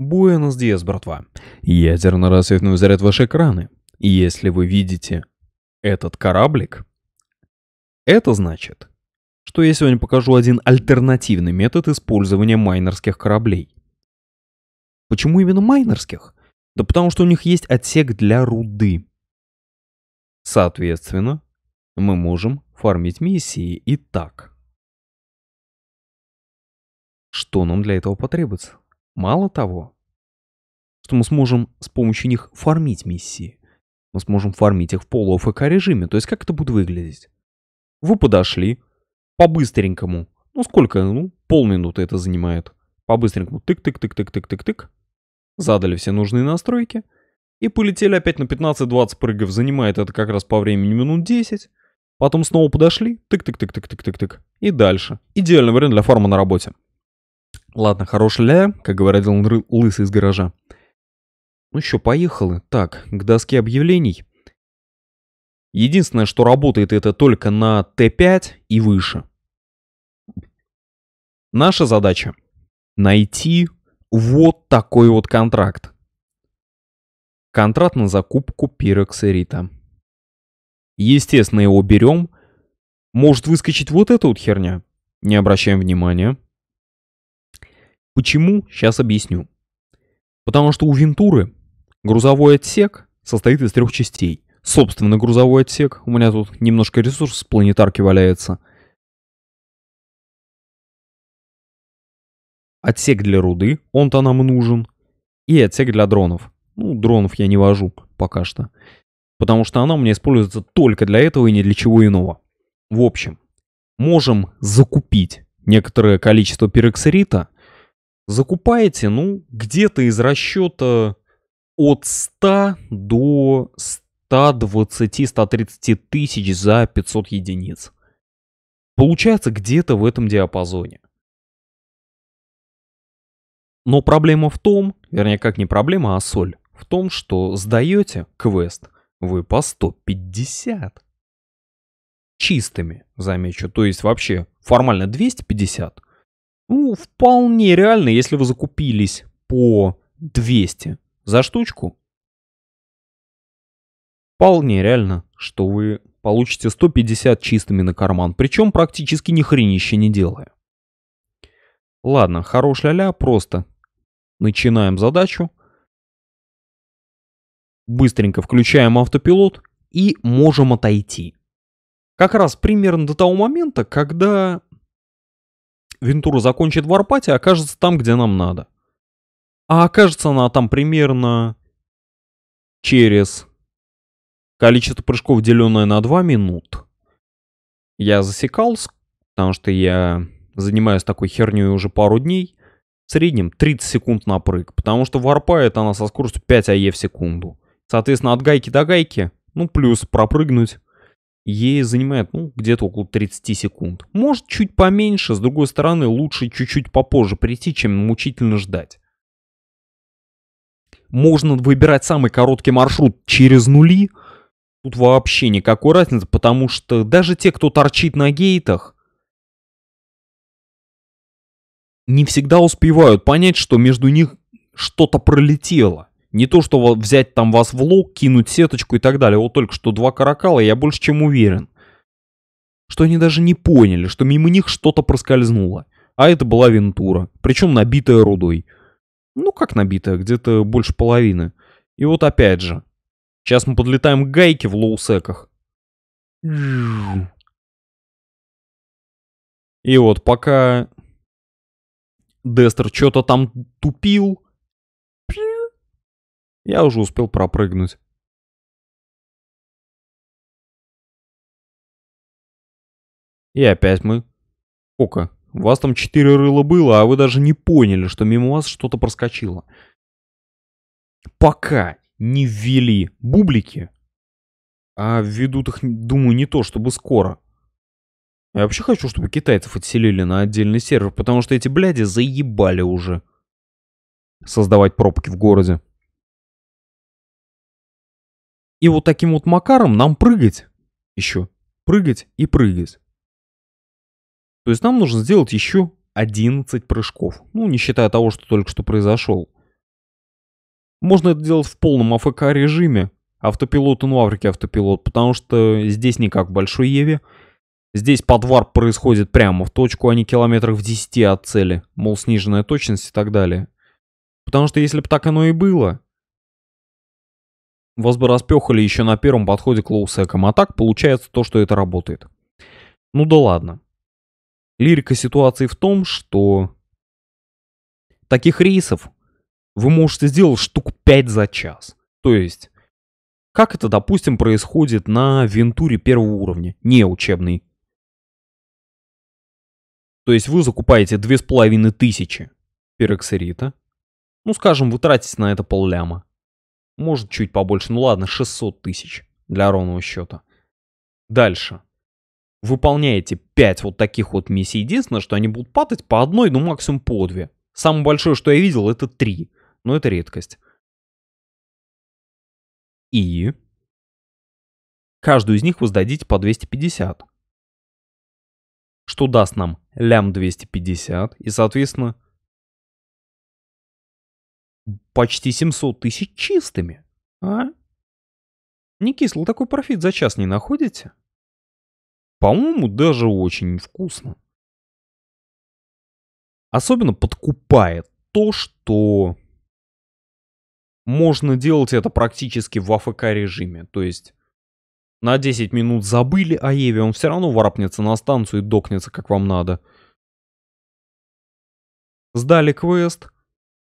Буэнос-диас, братва. Ядерно-рассветный заряд ваши экраны. Если вы видите этот кораблик, это значит, что я сегодня покажу один альтернативный метод использования майнерских кораблей. Почему именно майнерских? Да потому что у них есть отсек для руды. Соответственно, мы можем фармить миссии и так. Что нам для этого потребуется? Мало того, что мы сможем с помощью них фармить миссии. Мы сможем фармить их в полу полуАФК режиме, то есть как это будет выглядеть. Вы подошли, по-быстренькому, ну сколько, ну полминуты это занимает, по-быстренькому тык-тык-тык-тык-тык-тык-тык, задали все нужные настройки, и полетели опять на 15-20 прыгов, занимает это как раз по времени минут 10, потом снова подошли, тык-тык-тык-тык-тык-тык-тык, и дальше. Идеальный вариант для фарма на работе. Ладно, хорош ля, как говорил он лысый из гаража. Ну еще поехали. Так, к доске объявлений. Единственное, что работает это только на Т5 и выше. Наша задача – найти вот такой вот контракт. Контракт на закупку пироксерита. Естественно, его берем. Может выскочить вот эта вот херня. Не обращаем внимания. Почему? Сейчас объясню. Потому что у Вентуры грузовой отсек состоит из трех частей. Собственно, грузовой отсек. У меня тут немножко ресурс с планетарки валяется. Отсек для руды, он-то нам нужен. И отсек для дронов. Ну, дронов я не вожу пока что. Потому что она у меня используется только для этого и ни для чего иного. В общем, можем закупить некоторое количество пероксирита Закупаете, ну, где-то из расчета от 100 до 120-130 тысяч за 500 единиц. Получается где-то в этом диапазоне. Но проблема в том, вернее как не проблема, а соль, в том, что сдаете квест вы по 150. Чистыми, замечу, то есть вообще формально 250, ну, вполне реально, если вы закупились по 200 за штучку, вполне реально, что вы получите 150 чистыми на карман, причем практически ни хренища не делая. Ладно, хорош ля-ля, просто начинаем задачу, быстренько включаем автопилот и можем отойти. Как раз примерно до того момента, когда Вентура закончит в Арпате, а окажется там, где нам надо. А окажется она там примерно через количество прыжков, деленное на 2 минут. Я засекал, потому что я занимаюсь такой херней уже пару дней. В среднем 30 секунд на прыг, потому что варпает она со скоростью 5 АЕ в секунду. Соответственно, от гайки до гайки, ну плюс пропрыгнуть ей занимает, ну, где-то около 30 секунд. Может, чуть поменьше, с другой стороны, лучше чуть-чуть попозже прийти, чем мучительно ждать. Можно выбирать самый короткий маршрут через нули. Тут вообще никакой разницы, потому что даже те, кто торчит на гейтах, не всегда успевают понять, что между них что-то пролетело. Не то, что взять там вас в лог, кинуть сеточку и так далее. Вот только что два каракала, я больше чем уверен. Что они даже не поняли, что мимо них что-то проскользнуло. А это была вентура, причем набитая рудой. Ну как набитая, где-то больше половины. И вот опять же. Сейчас мы подлетаем к гайке в лоусеках. И вот пока Дестер что-то там тупил, я уже успел пропрыгнуть. И опять мы. Сколько? У вас там четыре рыла было, а вы даже не поняли, что мимо вас что-то проскочило. Пока не ввели бублики, а введут их, думаю, не то, чтобы скоро. Я вообще хочу, чтобы китайцев отселили на отдельный сервер, потому что эти бляди заебали уже создавать пробки в городе. И вот таким вот макаром нам прыгать еще, прыгать и прыгать. То есть нам нужно сделать еще 11 прыжков, ну не считая того, что только что произошел. Можно это делать в полном АФК режиме, автопилот и ну Африке автопилот, потому что здесь не как в Большой Еве. Здесь подвар происходит прямо в точку, а не километрах в 10 от цели, мол, сниженная точность и так далее. Потому что если бы так оно и было, вас бы распехали еще на первом подходе к лоусекам, а так получается то, что это работает. Ну да ладно. Лирика ситуации в том, что таких рейсов вы можете сделать штук 5 за час. То есть, как это, допустим, происходит на вентуре первого уровня, не учебный. То есть вы закупаете 2500 пероксерита. Ну, скажем, вы тратите на это полляма. Может, чуть побольше. Ну ладно, 600 тысяч для ровного счета. Дальше. Выполняете 5 вот таких вот миссий. Единственное, что они будут падать по одной, ну максимум по две. Самое большое, что я видел, это 3. Но это редкость. И каждую из них вы сдадите по 250. Что даст нам лям 250 и, соответственно, почти 700 тысяч чистыми, а? Не кисло такой профит за час не находите? По-моему, даже очень вкусно. Особенно подкупает то, что можно делать это практически в АФК режиме. То есть на 10 минут забыли о Еве, он все равно варапнется на станцию и докнется, как вам надо. Сдали квест,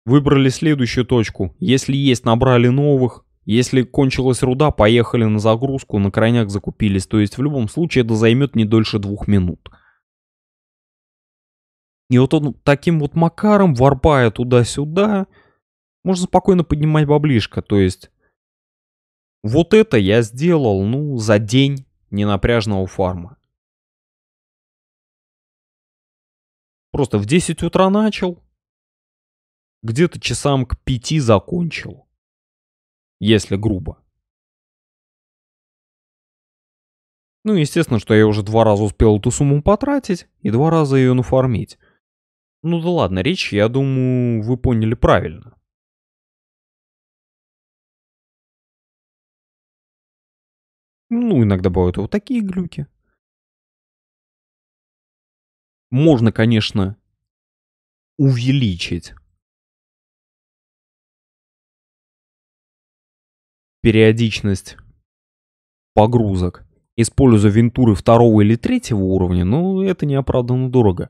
Выбрали следующую точку. Если есть, набрали новых. Если кончилась руда, поехали на загрузку, на крайняк закупились. То есть в любом случае это займет не дольше двух минут. И вот он таким вот макаром, ворпая туда-сюда, можно спокойно поднимать баблишко. То есть вот это я сделал, ну, за день ненапряжного фарма. Просто в 10 утра начал, где-то часам к пяти закончил. Если грубо. Ну, естественно, что я уже два раза успел эту сумму потратить и два раза ее нафармить. Ну да ладно, речь, я думаю, вы поняли правильно. Ну, иногда бывают вот такие глюки. Можно, конечно, увеличить периодичность погрузок, используя винтуры второго или третьего уровня, ну, это неоправданно дорого.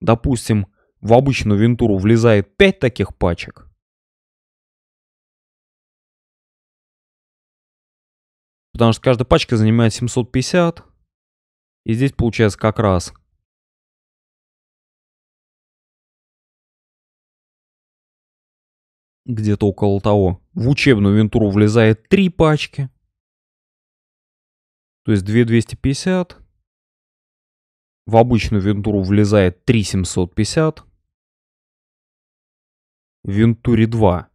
Допустим, в обычную винтуру влезает 5 таких пачек. Потому что каждая пачка занимает 750. И здесь получается как раз где-то около того. В учебную винтуру влезает три пачки. То есть 2250. В обычную винтуру влезает 3750. В вентуре 2.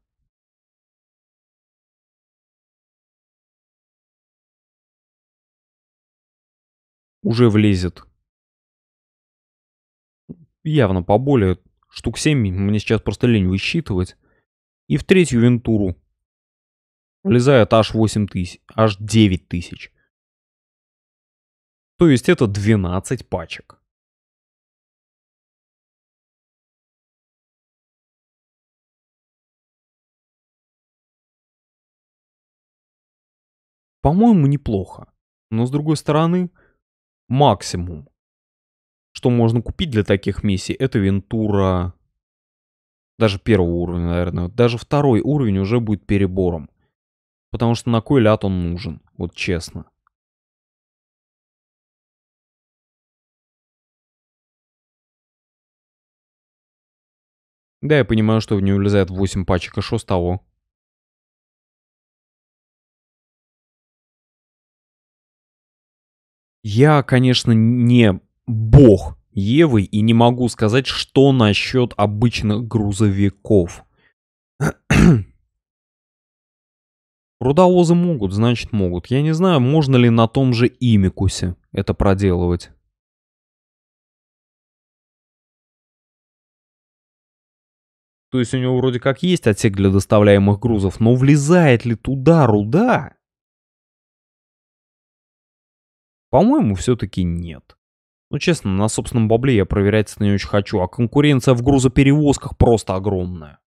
Уже влезет. Явно поболее. Штук 7. Мне сейчас просто лень высчитывать и в третью вентуру. Влезает аж 8 тысяч, аж 9 тысяч. То есть это 12 пачек. По-моему, неплохо. Но с другой стороны, максимум, что можно купить для таких миссий, это Вентура даже первого уровня, наверное. Даже второй уровень уже будет перебором. Потому что на кой ляд он нужен, вот честно. Да, я понимаю, что в нее влезает 8 пачек, а шо с того? Я, конечно, не бог Евой и не могу сказать, что насчет обычных грузовиков. Рудовозы могут, значит могут. Я не знаю, можно ли на том же имикусе это проделывать. То есть у него вроде как есть отсек для доставляемых грузов, но влезает ли туда руда? По-моему, все-таки нет. Ну, честно, на собственном бабле я проверять это не очень хочу, а конкуренция в грузоперевозках просто огромная.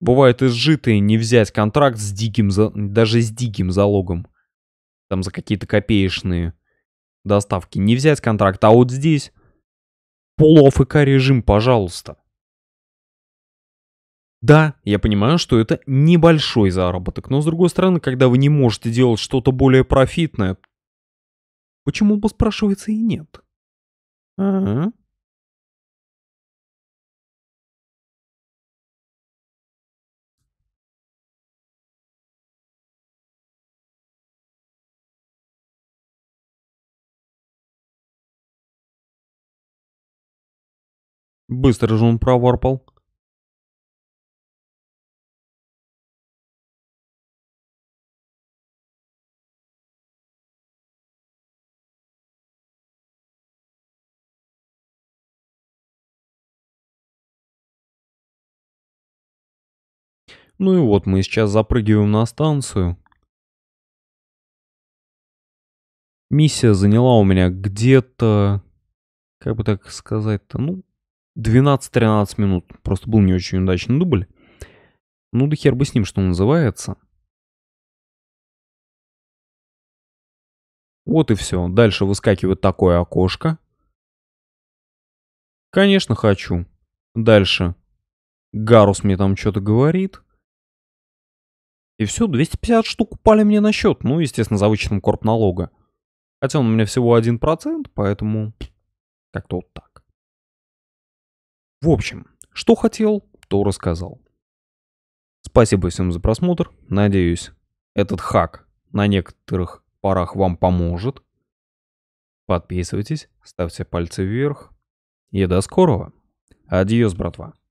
Бывает изжитые не взять контракт с диким, за... даже с диким залогом. Там за какие-то копеечные доставки. Не взять контракт, а вот здесь полуАФК режим, пожалуйста. Да, я понимаю, что это небольшой заработок, но с другой стороны, когда вы не можете делать что-то более профитное, почему бы спрашивается и нет? Ага. Быстро же он проворпал. Ну и вот мы сейчас запрыгиваем на станцию. Миссия заняла у меня где-то, как бы так сказать-то, ну, 12-13 минут. Просто был не очень удачный дубль. Ну да хер бы с ним, что называется. Вот и все. Дальше выскакивает такое окошко. Конечно, хочу. Дальше. Гарус мне там что-то говорит. И все, 250 штук упали мне на счет, ну, естественно, за вычетом корп налога. Хотя он у меня всего 1%, поэтому как-то вот так. В общем, что хотел, то рассказал. Спасибо всем за просмотр. Надеюсь, этот хак на некоторых парах вам поможет. Подписывайтесь, ставьте пальцы вверх. И до скорого. Адьос, братва.